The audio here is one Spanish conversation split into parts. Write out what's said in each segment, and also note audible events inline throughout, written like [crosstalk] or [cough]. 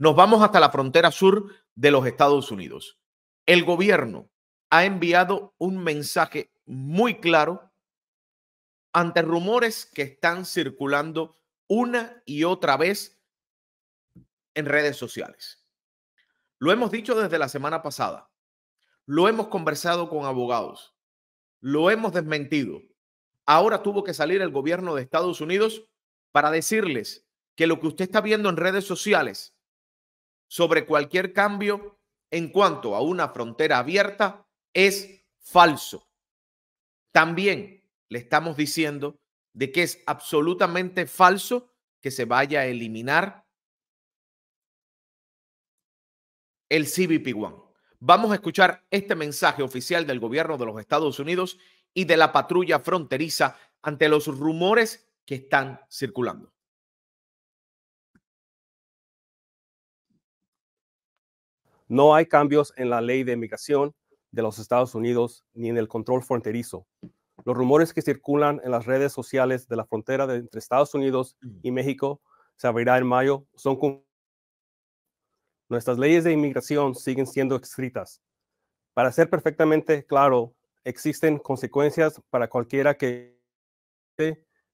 Nos vamos hasta la frontera sur de los Estados Unidos. El gobierno ha enviado un mensaje muy claro ante rumores que están circulando una y otra vez en redes sociales. Lo hemos dicho desde la semana pasada, lo hemos conversado con abogados, lo hemos desmentido. Ahora tuvo que salir el gobierno de Estados Unidos para decirles que lo que usted está viendo en redes sociales sobre cualquier cambio en cuanto a una frontera abierta es falso. También le estamos diciendo de que es absolutamente falso que se vaya a eliminar el cbp One. Vamos a escuchar este mensaje oficial del gobierno de los Estados Unidos y de la patrulla fronteriza ante los rumores que están circulando. No hay cambios en la ley de inmigración de los Estados Unidos ni en el control fronterizo. Los rumores que circulan en las redes sociales de la frontera entre Estados Unidos mm. y México se abrirá en mayo son Nuestras leyes de inmigración siguen siendo escritas. Para ser perfectamente claro, existen consecuencias para cualquiera que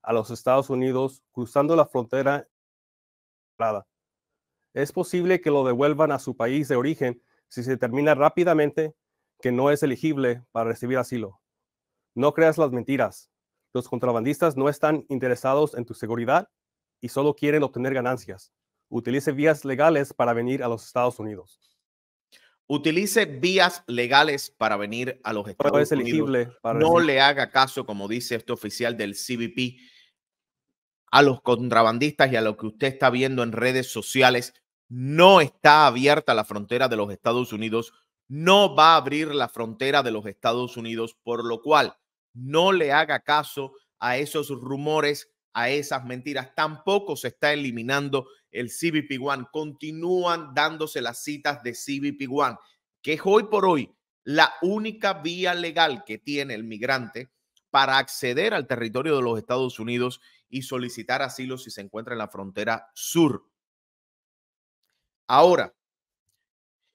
a los Estados Unidos cruzando la frontera es posible que lo devuelvan a su país de origen si se determina rápidamente que no es elegible para recibir asilo. No creas las mentiras. Los contrabandistas no están interesados en tu seguridad y solo quieren obtener ganancias. Utilice vías legales para venir a los Estados Unidos. Utilice vías legales para venir a los Estados Unidos. no le haga caso, como dice este oficial del CBP, a los contrabandistas y a lo que usted está viendo en redes sociales no está abierta la frontera de los Estados Unidos, no va a abrir la frontera de los Estados Unidos, por lo cual no le haga caso a esos rumores, a esas mentiras. Tampoco se está eliminando el CBP One. Continúan dándose las citas de CBP One, que es hoy por hoy la única vía legal que tiene el migrante para acceder al territorio de los Estados Unidos y solicitar asilo si se encuentra en la frontera sur Ahora,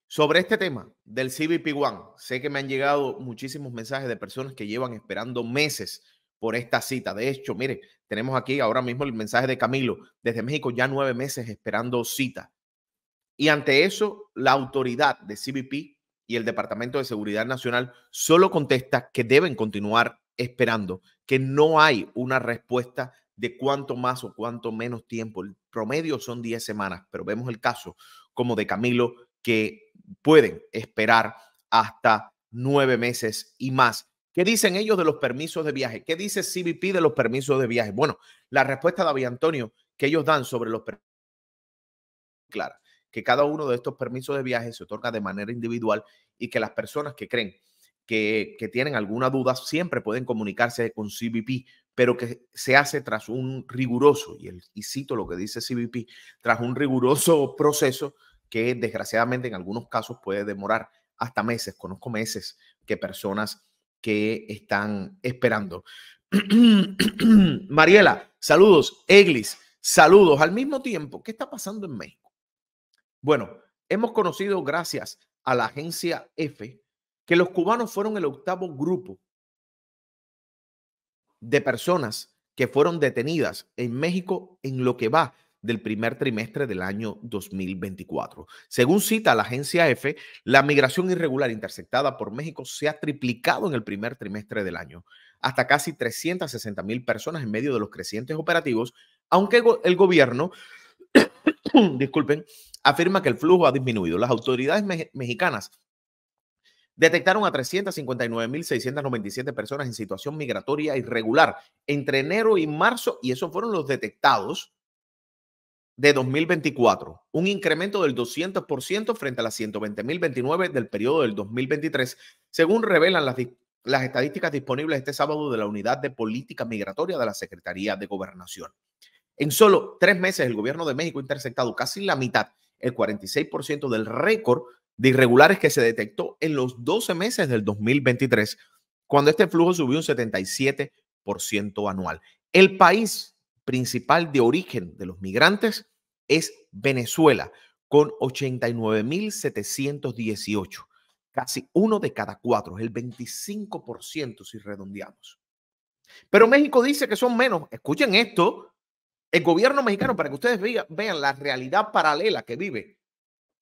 sobre este tema del CBP One, sé que me han llegado muchísimos mensajes de personas que llevan esperando meses por esta cita. De hecho, mire, tenemos aquí ahora mismo el mensaje de Camilo, desde México ya nueve meses esperando cita. Y ante eso, la autoridad de CBP y el Departamento de Seguridad Nacional solo contesta que deben continuar esperando, que no hay una respuesta de cuánto más o cuánto menos tiempo. El promedio son 10 semanas, pero vemos el caso como de Camilo, que pueden esperar hasta nueve meses y más. ¿Qué dicen ellos de los permisos de viaje? ¿Qué dice CBP de los permisos de viaje? Bueno, la respuesta de David Antonio que ellos dan sobre los permisos clara, que cada uno de estos permisos de viaje se otorga de manera individual y que las personas que creen que, que tienen alguna duda siempre pueden comunicarse con CBP pero que se hace tras un riguroso, y, cito lo que dice CBP, tras un riguroso [laughs] proceso que desgraciadamente en algunos casos puede demorar hasta meses, conozco meses que personas que están esperando. [clears throat] Mariela, saludos. Eglis, saludos. Al mismo tiempo, ¿qué está pasando en México? Bueno, hemos conocido gracias a la agencia F que los cubanos fueron el octavo grupo de personas que fueron detenidas en México en lo que va del primer trimestre del año 2024. Según cita la agencia EFE, la migración irregular interceptada por México se ha triplicado en el primer trimestre del año, hasta casi 360 mil personas en medio de los crecientes operativos, aunque el gobierno, [coughs] disculpen, afirma que el flujo ha disminuido. Las autoridades mexicanas detectaron a 359.697 personas en situación migratoria irregular entre enero y marzo, y esos fueron los detectados de 2024, un incremento del 200% frente a las 120.029 del periodo del 2023, según revelan las, estadísticas disponibles este sábado de la Unidad de Política Migratoria de la Secretaría de Gobernación. En solo tres meses, el gobierno de México ha interceptado casi la mitad, el 46% del récord de irregulares que se detectó en los 12 meses del 2023, cuando este flujo subió un 77% anual. El país principal de origen de los migrantes es Venezuela, con 89.718. Casi uno de cada cuatro, el 25% si redondeamos. Pero México dice que son menos. Escuchen esto, el gobierno mexicano, para que ustedes vean la realidad paralela que vive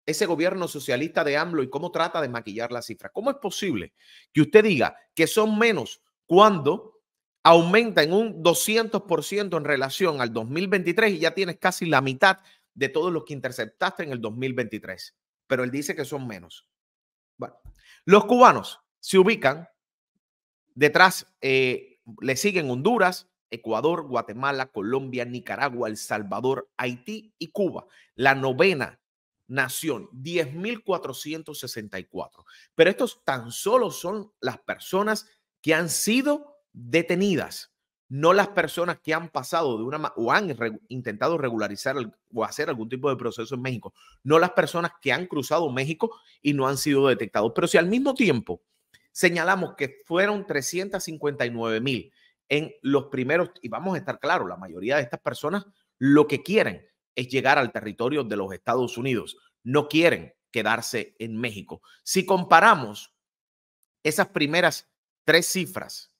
ese gobierno socialista de AMLO y cómo trata de maquillar las cifras. ¿Cómo es posible que usted diga que son menos cuando aumenta en un 200% en relación al 2023 y ya tienes casi la mitad de todos los que interceptaste en el 2023? Pero él dice que son menos. Bueno, los cubanos se ubican detrás, eh, le siguen Honduras, Ecuador, Guatemala, Colombia, Nicaragua, El Salvador, Haití y Cuba. La novena nación, 10.464. Pero estos tan solo son las personas que han sido detenidas, no las personas que han pasado de una o han intentado regularizar o hacer algún tipo de proceso en México, no las personas que han cruzado México y no han sido detectados. Pero si al mismo tiempo señalamos que fueron 359 mil en los primeros, y vamos a estar claros, la mayoría de estas personas lo que quieren es llegar al territorio de los Estados Unidos. No quieren quedarse en México. Si comparamos esas primeras tres cifras,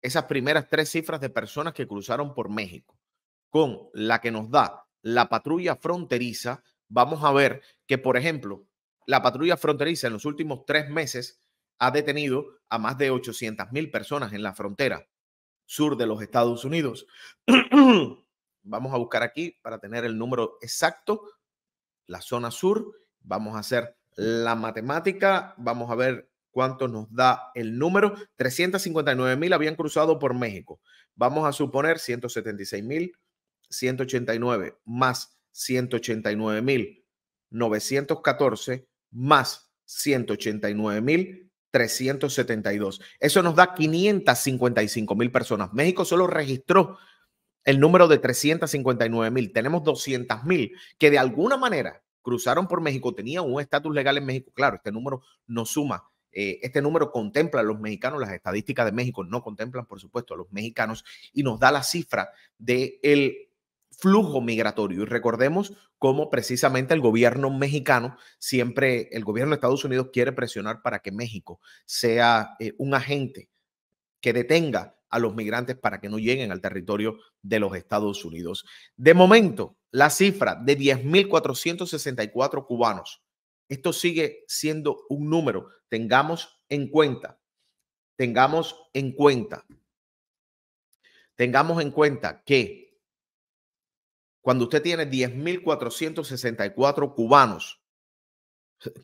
esas primeras tres cifras de personas que cruzaron por México con la que nos da la patrulla fronteriza, vamos a ver que, por ejemplo, la patrulla fronteriza en los últimos tres meses ha detenido a más de 800.000 mil personas en la frontera sur de los Estados Unidos. [clears throat] vamos a buscar aquí para tener el número exacto, la zona sur, vamos a hacer la matemática, vamos a ver cuánto nos da el número. 359 mil habían cruzado por México. Vamos a suponer 176 mil, 189 más 189 mil, 914 más 189 mil. 372. Eso nos da 555 mil personas. México solo registró el número de 359 mil. Tenemos 200 mil que de alguna manera cruzaron por México, tenían un estatus legal en México. Claro, este número no suma. Eh, este número contempla a los mexicanos, las estadísticas de México no contemplan, por supuesto, a los mexicanos y nos da la cifra del el flujo migratorio. Y recordemos cómo precisamente el gobierno mexicano, siempre el gobierno de Estados Unidos quiere presionar para que México sea eh, un agente que detenga a los migrantes para que no lleguen al territorio de los Estados Unidos. De momento, la cifra de 10.464 cubanos, esto sigue siendo un número, tengamos en cuenta, tengamos en cuenta, tengamos en cuenta que cuando usted tiene 10.464 cubanos,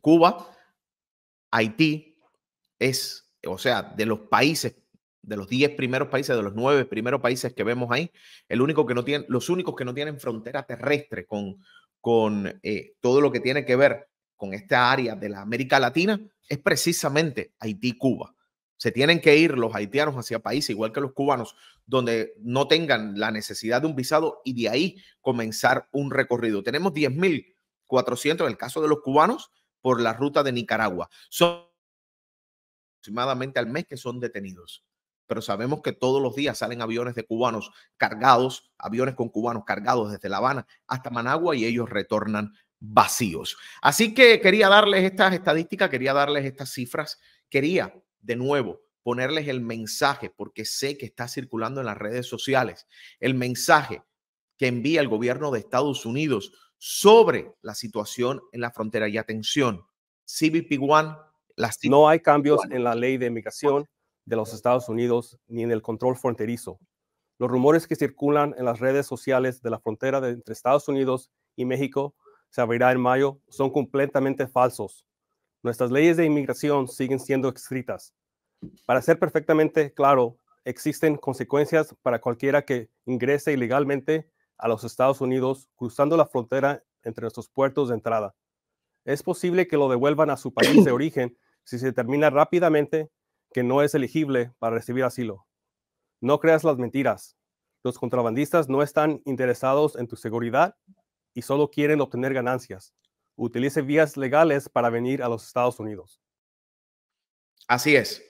Cuba, Haití, es, o sea, de los países de los diez primeros países, de los nueve primeros países que vemos ahí, el único que no tiene, los únicos que no tienen frontera terrestre con, con eh, todo lo que tiene que ver con esta área de la América Latina es precisamente Haití Cuba. Se tienen que ir los haitianos hacia países, igual que los cubanos, donde no tengan la necesidad de un visado y de ahí comenzar un recorrido. Tenemos 10.400 en el caso de los cubanos por la ruta de Nicaragua. Son aproximadamente al mes que son detenidos pero sabemos que todos los días salen aviones de cubanos cargados, aviones con cubanos cargados desde La Habana hasta Managua y ellos retornan vacíos. Así que quería darles estas estadísticas, quería darles estas cifras, quería de nuevo ponerles el mensaje, porque sé que está circulando en las redes sociales, el mensaje que envía el gobierno de Estados Unidos sobre la situación en la frontera. Y atención, CBP 1 las... No hay cambios en la ley de migración de los Estados Unidos ni en el control fronterizo. Los rumores que circulan en las redes sociales de la frontera entre Estados Unidos y México se abrirá en mayo son completamente falsos. Nuestras leyes de inmigración siguen siendo escritas. Para ser perfectamente claro, existen consecuencias para cualquiera que ingrese ilegalmente a los Estados Unidos cruzando la frontera entre nuestros puertos de entrada. Es posible que lo devuelvan a su país de [clears throat] origen si se determina rápidamente que no es elegible para recibir asilo. No creas las mentiras. Los contrabandistas no están interesados en tu seguridad y solo quieren obtener ganancias. Utilice vías legales para venir a los Estados Unidos. Así es.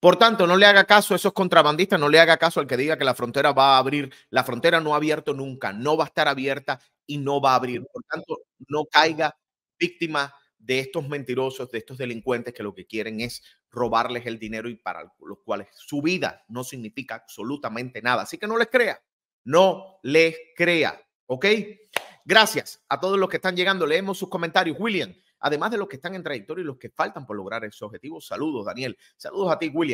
Por tanto, no le haga caso a esos contrabandistas, no le haga caso al que diga que la frontera va a abrir. La frontera no ha abierto nunca, no va a estar abierta y no va a abrir. Por tanto, no caiga víctima de estos mentirosos, de estos delincuentes que lo que quieren es robarles el dinero y para los cuales su vida no significa absolutamente nada. Así que no les crea, no les crea, ¿ok? Gracias a todos los que están llegando, leemos sus comentarios. William, además de los que están en trayectoria y los que faltan por lograr ese objetivo, saludos Daniel, saludos a ti William.